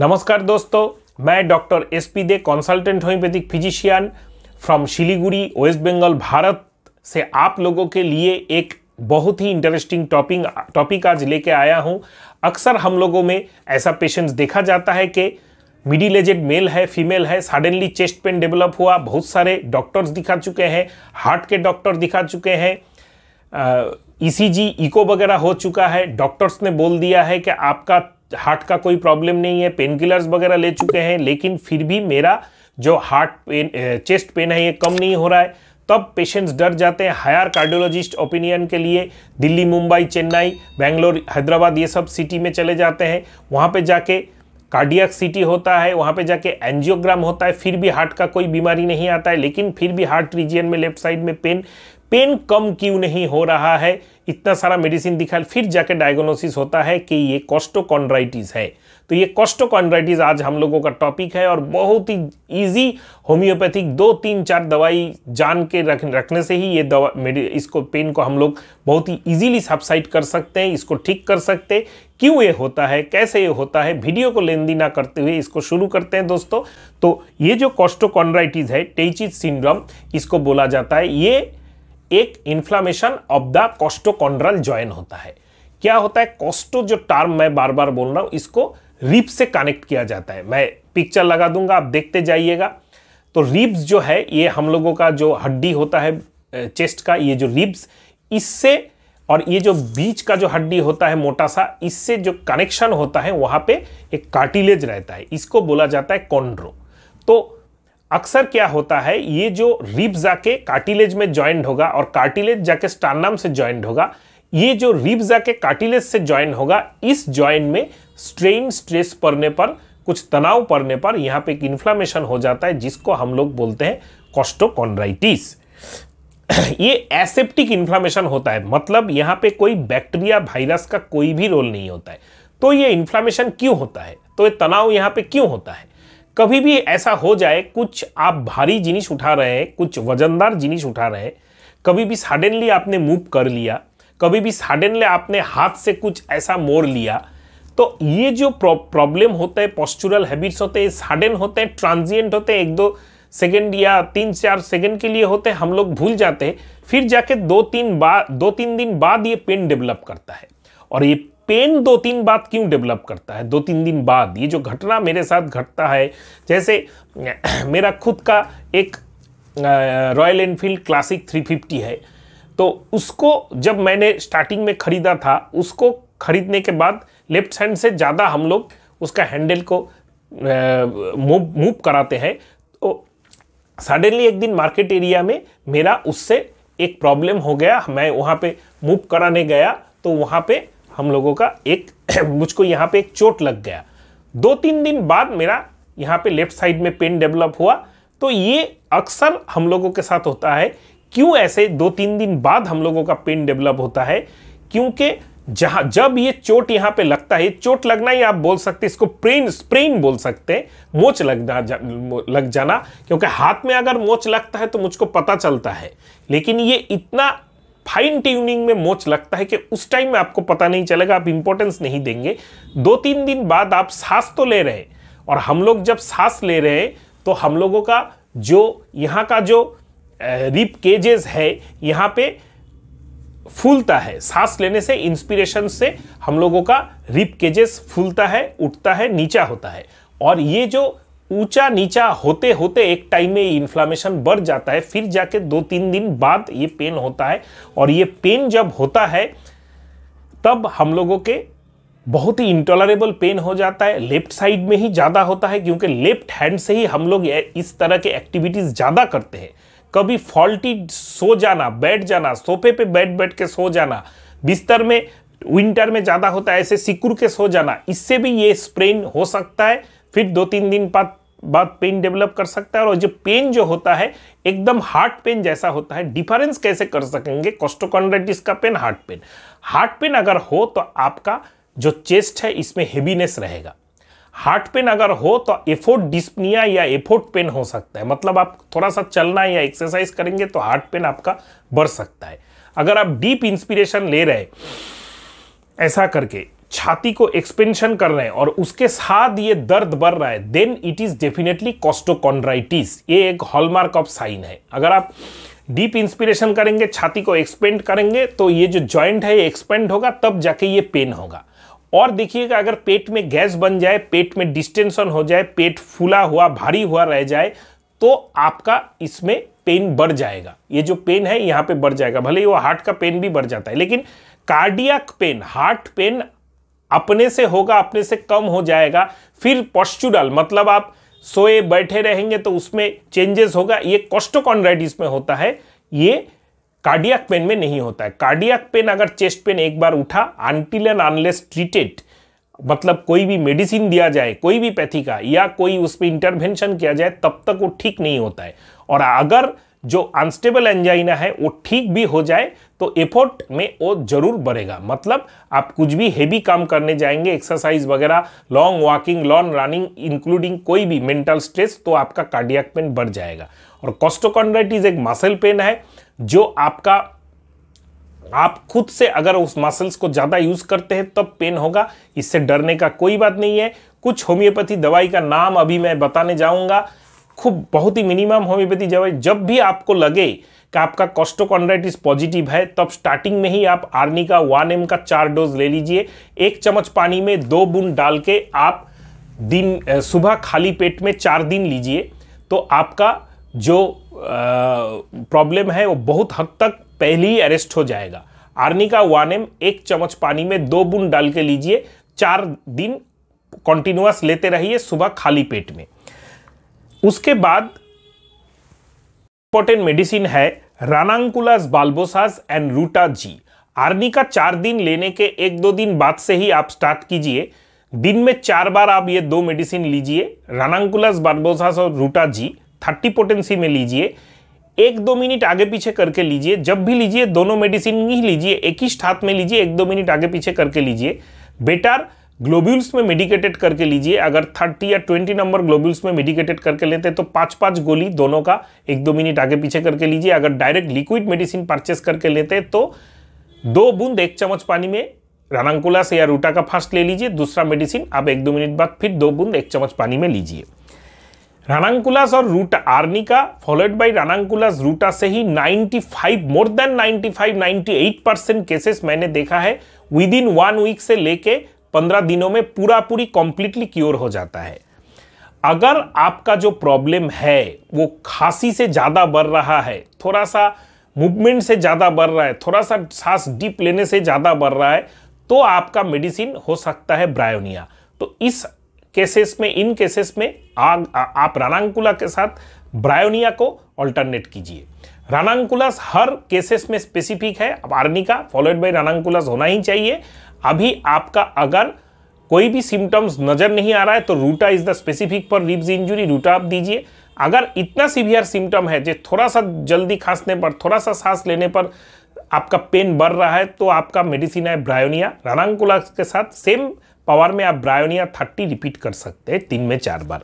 नमस्कार दोस्तों मैं doctor S P De consultant homoeopathic physician from Siliguri West Bengal Bharat से आप लोगों के लिए एक बहुत ही इंटरेस्टिंग टॉपिक टॉपिक आज लेके आया हूँ अक्सर हम लोगों में ऐसा पेशेंट्स देखा जाता है कि मिडिल एजेड मेल है फीमेल है सडनली चेस्ट पेन डेवलप हुआ बहुत सारे डॉक्टर्स दिखा चुके हैं हार्ट के डॉक्टर दिखा चुके हैं ईसीजी इको e वगैरह हो चुका है डॉक्टर्स ने बोल दिया है कि आपका हार्ट का कोई प्रॉब्लम नहीं है पेन किलर्स वगैरह ले चुके हैं लेकिन फिर भी मेरा जो हार्ट पेन चेस्ट पेन है ये कम नहीं हो रहा है तब पेशेंट्स डर जाते हैं हायर कार्डियोलॉजिस्ट ओपिनियन के लिए दिल्ली मुंबई चेन्नई बेंगलोर हैदराबाद ये सब सिटी में चले जाते हैं वहाँ पे जाके कार्डियक सिटी होता है वहाँ पे जाके एंजियोग्राम होता है फिर भी हार्ट का कोई बीमारी नहीं आता है लेकिन फिर भी हार्ट रीजियन में लेफ्ट साइड में पेन पेन कम क्यों नहीं हो रहा है इतना सारा मेडिसिन दिखा फिर जाके डायग्नोसिस होता है कि ये कॉस्टोकॉन्ड्राइटिस है तो ये कॉस्टोकॉन्ड्राइटिस आज हम लोगों का टॉपिक है और बहुत ही इजी होम्योपैथिक दो तीन चार दवाई जान के रख रखने से ही ये दवा इसको पेन को हम लोग बहुत ही इजीली सब्साइड कर सकते हैं इसको ठीक कर सकते क्यों ये होता है कैसे ये होता है वीडियो को लेंदी ना करते हुए इसको शुरू करते हैं दोस्तों तो ये जो कॉस्टोकॉन्ड्राइटिस है टेचिस सिंड्रोम इसको बोला जाता है ये एक inflammation of the costochondral joint होता है क्या होता है कॉस्टो जो टर्म मैं बार बार बोल रहा हूँ इसको रिप से कनेक्ट किया जाता है मैं पिक्चर लगा दूंगा आप देखते जाइएगा तो रिब्स जो है ये हम लोगों का जो हड्डी होता है चेस्ट का ये जो रिब्स इससे और ये जो बीच का जो हड्डी होता है मोटा सा इससे जो कनेक्शन होता है वहाँ पे एक कार्टिलेज रहता है इसको बोला जाता है कॉन्ड्रो तो अक्सर क्या होता है ये जो रिब जाके कार्टिलेज में ज्वाइंट होगा और कार्टिलेज जाके स्टार्नम से ज्वाइंट होगा ये जो रिब जाके कार्टिलेज से ज्वाइन होगा इस ज्वाइन में स्ट्रेन स्ट्रेस पड़ने पर कुछ तनाव पड़ने पर यहाँ पे एक इन्फ्लामेशन हो जाता है जिसको हम लोग बोलते हैं कॉस्टोकॉन्ड्राइटिस ये एसेप्टिक इन्फ्लामेशन होता है मतलब यहाँ पे कोई बैक्टीरिया वायरस का कोई भी रोल नहीं होता है तो ये इन्फ्लामेशन क्यों होता है तो ये तनाव यहाँ पे क्यों होता है कभी भी ऐसा हो जाए कुछ आप भारी जिनिस उठा रहे हैं कुछ वजनदार जिनिस उठा रहे हैं कभी भी सडनली आपने मूव कर लिया कभी भी सडनली आपने हाथ से कुछ ऐसा मोड़ लिया तो ये जो प्रॉब्लम होता है पॉस्चुरल हैबिट्स होते हैं सडन होते हैं ट्रांजिएंट होते हैं एक दो सेकेंड या तीन चार सेकेंड के लिए होते हैं हम लोग भूल जाते हैं फिर जाके दो तीन बार दो तीन दिन बाद ये पेन डेवलप करता है और ये पेन दो तीन बात क्यों डेवलप करता है दो तीन दिन बाद ये जो घटना मेरे साथ घटता है जैसे मेरा खुद का एक रॉयल एनफील्ड क्लासिक 350 है तो उसको जब मैंने स्टार्टिंग में ख़रीदा था उसको ख़रीदने के बाद लेफ्ट हैंड से ज़्यादा हम लोग उसका हैंडल को मूव मूव कराते हैं तो सडनली एक दिन मार्केट एरिया में मेरा उससे एक प्रॉब्लम हो गया मैं वहाँ पे मूव कराने गया तो वहाँ पे हम लोगों का एक मुझको यहाँ पे एक चोट लग गया दो तीन दिन बाद मेरा यहाँ पे लेफ्ट साइड में पेन डेवलप हुआ तो ये अक्सर हम लोगों के साथ होता है क्यों ऐसे दो तीन दिन बाद हम लोगों का पेन डेवलप होता है क्योंकि जहां जब ये चोट यहाँ पे लगता है चोट लगना ही आप बोल सकते इसको प्रेन स्प्रेन बोल सकते हैं मोच लगना जा, लग जाना क्योंकि हाथ में अगर मोच लगता है तो मुझको पता चलता है लेकिन ये इतना फाइन ट्यूनिंग में मोच लगता है कि उस टाइम में आपको पता नहीं चलेगा आप इंपॉर्टेंस नहीं देंगे दो तीन दिन बाद आप सांस तो ले रहे और हम लोग जब सांस ले रहे तो हम लोगों का जो यहाँ का जो रिप केजेस है यहाँ पे फूलता है सांस लेने से इंस्पिरेशन से हम लोगों का रिप केजेस फूलता है उठता है नीचा होता है और ये जो ऊंचा नीचा होते होते एक टाइम में इन्फ्लामेशन बढ़ जाता है फिर जाके दो तीन दिन बाद ये पेन होता है और ये पेन जब होता है तब हम लोगों के बहुत ही इंटॉलरेबल पेन हो जाता है लेफ्ट साइड में ही ज़्यादा होता है क्योंकि लेफ्ट हैंड से ही हम लोग इस तरह के एक्टिविटीज़ ज़्यादा करते हैं कभी फॉल्टी सो जाना बैठ जाना सोफे पे बैठ बैठ के सो जाना बिस्तर में विंटर में ज़्यादा होता है ऐसे सिकुड़ के सो जाना इससे भी ये स्प्रेन हो सकता है फिर दो तीन दिन बाद बाद पेन डेवलप कर सकता है और जो पेन जो होता है एकदम हार्ट पेन जैसा होता है डिफरेंस कैसे कर सकेंगे कॉस्टोकॉन्ड्राइटिस का pain heart pain heart pain अगर हो तो आपका जो चेस्ट है इसमें हेवीनेस रहेगा हार्ट पेन अगर हो तो एफोर्ट डिस्पनिया या एफोर्ट पेन हो सकता है मतलब आप थोड़ा सा चलना या एक्सरसाइज करेंगे तो हार्ट पेन आपका बढ़ सकता है अगर आप डीप इंस्पिरेशन ले रहे ऐसा करके छाती को एक्सपेंशन कर रहे हैं और उसके साथ ये दर्द बढ़ रहा है then it is definitely costochondritis ये एक हॉलमार्क ऑफ साइन है अगर आप डीप इंस्पिरेशन करेंगे छाती को एक्सपेंड करेंगे तो ये जो जॉइंट है ये एक्सपेंड होगा तब जाके ये पेन होगा और देखिएगा अगर पेट में गैस बन जाए पेट में डिस्टेंशन हो जाए पेट फूला हुआ भारी हुआ रह जाए तो आपका इसमें पेन बढ़ जाएगा ये जो पेन है यहाँ पे बढ़ जाएगा भले ही वो हार्ट का पेन भी बढ़ जाता है लेकिन कार्डियक पेन हार्ट पेन अपने से होगा अपने से कम हो जाएगा फिर पॉस्चुरल मतलब आप सोए बैठे रहेंगे तो उसमें चेंजेस होगा ये कॉस्टोकॉन्ड्राइटिस में होता है ये कार्डियक पेन में नहीं होता है कार्डियक पेन अगर चेस्ट पेन एक बार उठा आंटिल एंड अनलेस ट्रीटेड मतलब कोई भी मेडिसिन दिया जाए कोई भी पैथी का या कोई उस पर इंटरवेंशन किया जाए तब तक वो ठीक नहीं होता है और अगर जो अनस्टेबल एंजाइना है वो ठीक भी हो जाए तो एफर्ट में वो जरूर बढ़ेगा मतलब आप कुछ भी हैवी काम करने जाएंगे एक्सरसाइज वगैरह long walking long running including कोई भी मेंटल स्ट्रेस तो आपका कार्डियक पेन बढ़ जाएगा और कॉस्टोकॉन्ड्राइटिस एक मसल पेन है जो आपका आप खुद से अगर उस मसल्स को ज़्यादा यूज़ करते हैं तब तो पेन होगा इससे डरने का कोई बात नहीं है कुछ होम्योपैथी दवाई का नाम अभी मैं बताने जाऊंगा खूब बहुत ही मिनिमम होम्योपैथी दवाई जब भी आपको लगे कि आपका कॉस्टोकॉन्ड्राइटिस पॉजिटिव है तब स्टार्टिंग में ही आप आर्निका वन एम का चार डोज ले लीजिए एक चम्मच पानी में दो बूंद डाल के आप दिन सुबह खाली पेट में चार दिन लीजिए तो आपका जो प्रॉब्लम है वो बहुत हद तक पहले ही अरेस्ट हो जाएगा आर्निका वन एम एक चम्मच पानी में दो बूंद डाल के लीजिए चार दिन कॉन्टिन्यूस लेते रहिए सुबह खाली पेट में उसके बाद इंपॉर्टेंट मेडिसिन है रानांकुलास बाल्बोसास एंड रूटा जी आर्नी का चार दिन लेने के एक दो दिन बाद से ही आप स्टार्ट कीजिए दिन में चार बार आप ये दो मेडिसिन लीजिए रानांकुलस बाल्बोसास और रूटा जी थर्टी पोटेंसी में लीजिए एक दो मिनट आगे पीछे करके लीजिए जब भी लीजिए दोनों मेडिसिन ही लीजिए एक ही स्टाथ में लीजिए एक दो मिनट आगे पीछे करके लीजिए बेटर ग्लोब्यूल्स में मेडिकेटेड करके लीजिए अगर थर्टी या ट्वेंटी नंबर ग्लोब्यूल्स में मेडिकेटेड करके लेते हैं तो पांच पांच गोली दोनों का एक दो मिनट आगे पीछे करके लीजिए अगर डायरेक्ट लिक्विड मेडिसिन परचेस करके लेते हैं तो दो बूंद एक चम्मच पानी में रनाकुला से या रूटा का फास्ट ले लीजिए दूसरा मेडिसिन आप एक दो मिनट बाद फिर दो बूंद एक चम्मच पानी में लीजिए रानाकुलास और ruta arnica followed by ranunculus ruta से ही 95 मोर देन 95 98 परसेंट केसेस मैंने देखा है विद इन वन वीक से लेके पंद्रह दिनों में पूरा पूरी कंप्लीटली क्योर हो जाता है अगर आपका जो प्रॉब्लम है वो खांसी से ज़्यादा बढ़ रहा है थोड़ा सा मूवमेंट से ज़्यादा बढ़ रहा है थोड़ा सा सांस डीप लेने से ज़्यादा बढ़ रहा है तो आपका मेडिसिन हो सकता है ब्रायोनिया तो इस केसेस में इन केसेस में आ, आ, आप रानांकुला के साथ ब्रायोनिया को अल्टरनेट कीजिए रानांकुलस हर केसेस में स्पेसिफिक है अब आर्निका फॉलोड बाय रानांकुलस होना ही चाहिए अभी आपका अगर कोई भी सिम्टम्स नज़र नहीं आ रहा है तो ruta is the specific for ribs injury ruta आप दीजिए अगर इतना सीवियर सिम्टम है जो थोड़ा सा जल्दी खांसने पर थोड़ा सा सांस लेने पर आपका पेन बढ़ रहा है तो आपका मेडिसिन है ब्रायोनिया रानाकुला के साथ सेम पावर में आप ब्रायोनिया थर्टी रिपीट कर सकते हैं तीन में चार बार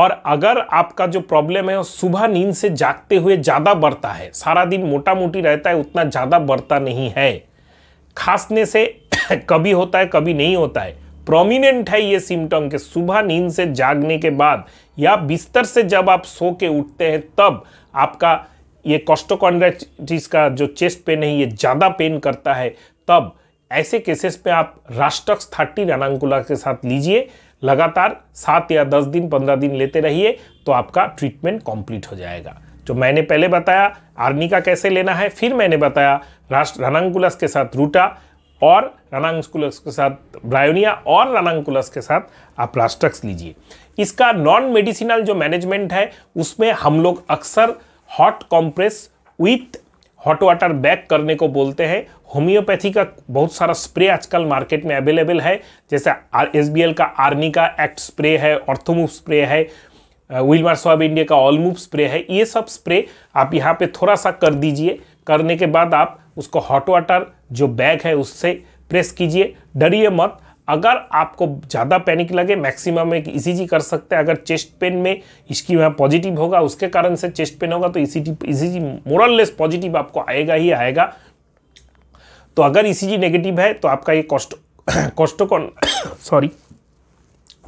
और अगर आपका जो प्रॉब्लम है वो सुबह नींद से जागते हुए ज़्यादा बढ़ता है सारा दिन मोटा मोटी रहता है उतना ज़्यादा बढ़ता नहीं है खांसने से कभी होता है कभी नहीं होता है प्रोमिनेंट है ये सिम्टम के सुबह नींद से जागने के बाद या बिस्तर से जब आप सो के उठते हैं तब आपका ये कॉस्टोकॉन्ड्राइटिस का जो चेस्ट पेन है ये ज़्यादा पेन करता है तब ऐसे केसेस पे आप राष्ट्रक्स थर्टीन अनांकुला के साथ लीजिए लगातार सात या दस दिन पंद्रह दिन लेते रहिए तो आपका ट्रीटमेंट कंप्लीट हो जाएगा जो मैंने पहले बताया आर्निका कैसे लेना है फिर मैंने बताया राष्ट्र रनांगुलस के साथ रूटा और रनांगुलस के साथ ब्रायोनिया और रनांगुलस के साथ आप राष्ट्रक्स लीजिए इसका नॉन मेडिसिनल जो मैनेजमेंट है उसमें हम लोग अक्सर hot compress with hot water bag करने को बोलते हैं होम्योपैथी का बहुत सारा स्प्रे आजकल मार्केट में अवेलेबल है जैसे एस बी एल का आर्निका एक्ट स्प्रे है ऑर्थोमूव स्प्रे है विलमार स्वाब इंडिया का ऑल मूव स्प्रे है ये सब स्प्रे आप यहाँ पे थोड़ा सा कर दीजिए करने के बाद आप उसको हॉट वाटर जो बैग है उससे प्रेस कीजिए डरिए मत अगर आपको ज़्यादा पैनिक लगे मैक्सिमम एक ई कर सकते हैं अगर चेस्ट पेन में इसकी वहाँ पॉजिटिव होगा उसके कारण से चेस्ट पेन होगा तो E C T moral positive आपको आएगा ही आएगा तो अगर ई नेगेटिव है तो आपका ये कॉस्ट कॉस्टोकॉन सॉरी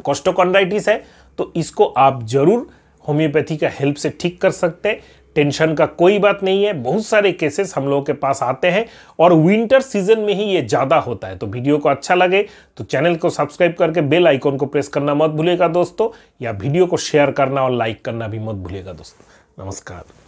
कॉस्टोकॉन्ड्राइटिस है तो इसको आप जरूर होम्योपैथी का हेल्प से ठीक कर सकते हैं टेंशन का कोई बात नहीं है बहुत सारे केसेस हम लोगों के पास आते हैं और विंटर सीजन में ही ये ज़्यादा होता है तो वीडियो को अच्छा लगे तो चैनल को सब्सक्राइब करके बेल आइकॉन को प्रेस करना मत भूलेगा दोस्तों या वीडियो को शेयर करना और लाइक करना भी मत भूलेगा दोस्तों नमस्कार